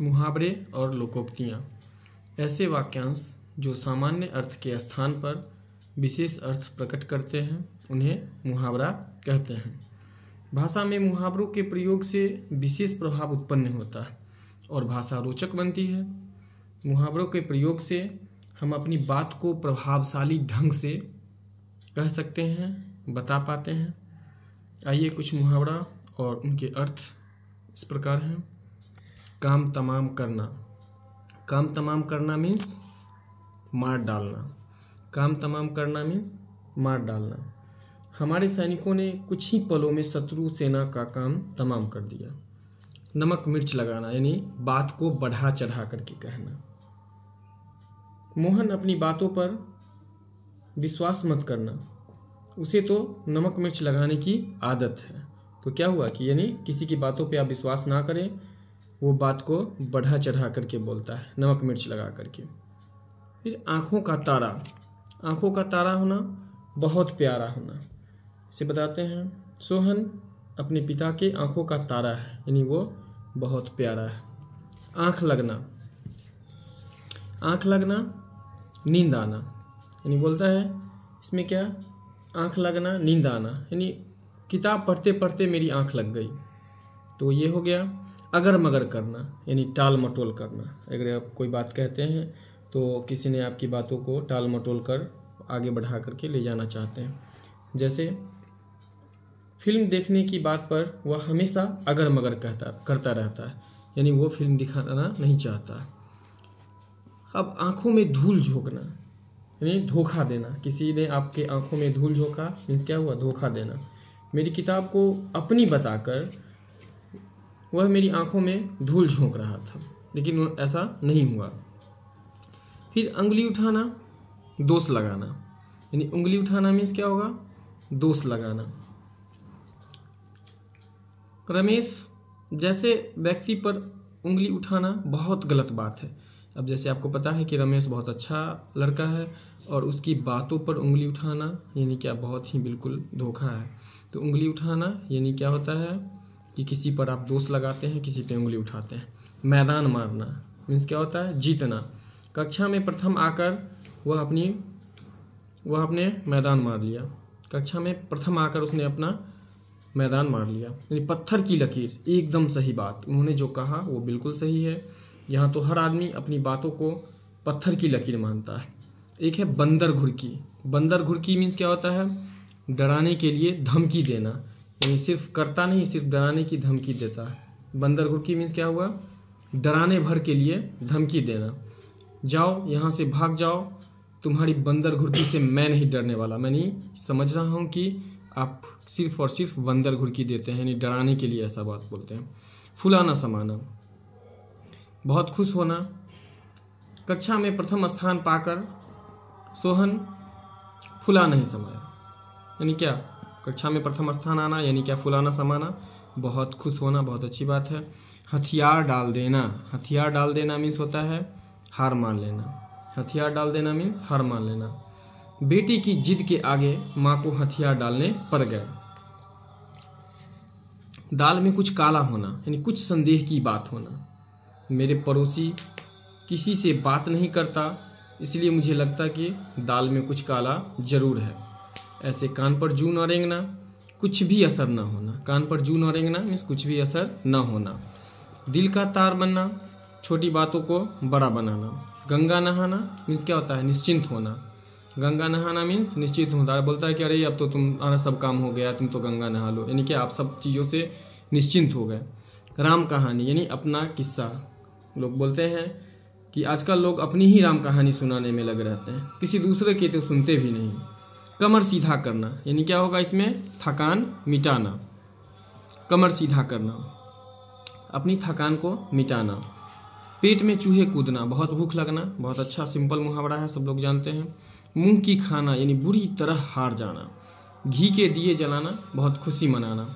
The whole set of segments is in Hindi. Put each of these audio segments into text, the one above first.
मुहावरे और लोकोक्तियाँ ऐसे वाक्यांश जो सामान्य अर्थ के स्थान पर विशेष अर्थ प्रकट करते हैं उन्हें मुहावरा कहते हैं भाषा में मुहावरों के प्रयोग से विशेष प्रभाव उत्पन्न होता है और भाषा रोचक बनती है मुहावरों के प्रयोग से हम अपनी बात को प्रभावशाली ढंग से कह सकते हैं बता पाते हैं आइए कुछ मुहावरा और उनके अर्थ इस प्रकार हैं काम तमाम करना काम तमाम करना मीन्स मार डालना काम तमाम करना मीन्स मार डालना हमारे सैनिकों ने कुछ ही पलों में शत्रु सेना का काम तमाम कर दिया नमक मिर्च लगाना यानी बात को बढ़ा चढ़ा करके कहना मोहन अपनी बातों पर विश्वास मत करना उसे तो नमक मिर्च लगाने की आदत है तो क्या हुआ कि यानी किसी की बातों पे आप विश्वास ना करें वो बात को बढ़ा चढ़ा करके बोलता है नमक मिर्च लगा करके फिर आँखों का तारा आँखों का तारा होना बहुत प्यारा होना इसे बताते हैं सोहन अपने पिता के आँखों का तारा है यानी वो बहुत प्यारा है आँख लगना आँख लगना नींद आना यानी बोलता है इसमें क्या आँख लगना नींद आना यानी किताब पढ़ते पढ़ते मेरी आँख लग गई तो ये हो गया अगर मगर करना यानी टाल मटोल करना अगर आप कोई बात कहते हैं तो किसी ने आपकी बातों को टाल मटोल कर आगे बढ़ा करके ले जाना चाहते हैं जैसे फिल्म देखने की बात पर वह हमेशा अगर मगर कहता करता रहता है यानी वो फिल्म दिखाना नहीं चाहता अब आंखों में धूल झोंकना यानी धोखा देना किसी ने आपके आंखों में धूल झोंका मीन्स क्या हुआ धोखा देना मेरी किताब को अपनी बताकर वह मेरी आंखों में धूल झोंक रहा था लेकिन ऐसा नहीं हुआ फिर उंगली उठाना दोष लगाना यानी उंगली उठाना मीन्स क्या होगा दोष लगाना रमेश जैसे व्यक्ति पर उंगली उठाना बहुत गलत बात है अब जैसे आपको पता है कि रमेश बहुत अच्छा लड़का है और उसकी बातों पर उंगली उठाना यानी क्या बहुत ही बिल्कुल धोखा है तो उंगली उठाना यानी क्या होता है कि किसी पर आप दोष लगाते हैं किसी पे उंगली उठाते हैं मैदान मारना मीन्स क्या होता है जीतना कक्षा में प्रथम आकर वह अपनी वह अपने मैदान मार लिया कक्षा में प्रथम आकर उसने अपना मैदान मार लिया यानी पत्थर की लकीर एकदम सही बात उन्होंने जो कहा वो बिल्कुल सही है यहाँ तो हर आदमी अपनी बातों को पत्थर की लकीर मानता है एक है बंदर घुड़की बंदर घुड़की मीन्स क्या होता है डराने के लिए धमकी देना यानी सिर्फ करता नहीं सिर्फ डराने की धमकी देता है बंदर घुड़की मीन्स क्या हुआ डराने भर के लिए धमकी देना जाओ यहाँ से भाग जाओ तुम्हारी बंदर घुड़की से मैं नहीं डरने वाला मैं नहीं समझ रहा हूँ कि आप सिर्फ और सिर्फ बंदर घुड़की देते हैं यानी डराने के लिए ऐसा बात बोलते हैं फुलाना समाना बहुत खुश होना कक्षा में प्रथम स्थान पाकर सोहन फुला नहीं समाया यानी क्या कक्षा में प्रथम स्थान आना यानी क्या फुलाना समाना बहुत खुश होना बहुत अच्छी बात है हथियार डाल देना हथियार डाल देना मीन्स होता है हार मान लेना हथियार डाल देना मीन्स हार मान लेना बेटी की जिद के आगे माँ को हथियार डालने पड़ गए दाल में कुछ काला होना यानी कुछ संदेह की बात होना मेरे पड़ोसी किसी से बात नहीं करता इसलिए मुझे लगता कि दाल में कुछ काला जरूर है ऐसे कान पर जू ना रेंगना कुछ भी असर ना होना कान पर जू ना रेंगना मीन्स कुछ भी असर ना होना दिल का तार बनना छोटी बातों को बड़ा बनाना गंगा नहाना मीन्स क्या होता है निश्चिंत होना गंगा नहाना मीन्स होता होना बोलता है कि अरे अब तो तुम तुम्हारा सब काम हो गया तुम तो गंगा नहा लो यानी कि आप सब चीज़ों से निश्चिंत हो गए राम कहानी यानी अपना किस्सा लोग बोलते हैं कि आजकल लोग अपनी ही राम कहानी सुनाने में लग रहते हैं किसी दूसरे के तो सुनते भी नहीं कमर सीधा करना यानी क्या होगा इसमें थकान मिटाना कमर सीधा करना अपनी थकान को मिटाना पेट में चूहे कूदना बहुत भूख लगना बहुत अच्छा सिंपल मुहावरा है सब लोग जानते हैं मुंह की खाना यानी बुरी तरह हार जाना घी के दिए जलाना बहुत खुशी मनाना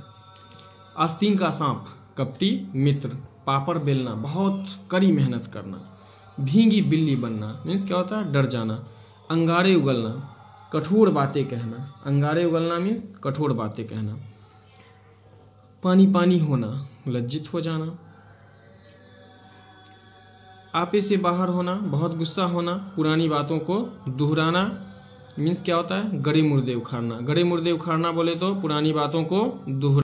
आस्तीन का सांप कपटी मित्र पापड़ बेलना बहुत कड़ी मेहनत करना भींगी बिल्ली बनना मीन्स क्या होता है डर जाना अंगारे उगलना कठोर बातें कहना अंगारे उगलना मीन्स कठोर बातें कहना पानी पानी होना लज्जित हो जाना आपे से बाहर होना बहुत गुस्सा होना पुरानी बातों को दोहराना मीन्स क्या होता है गड़े मुर्दे उखाड़ना गड़े मुर्दे उखाड़ना बोले तो पुरानी बातों को दोहरा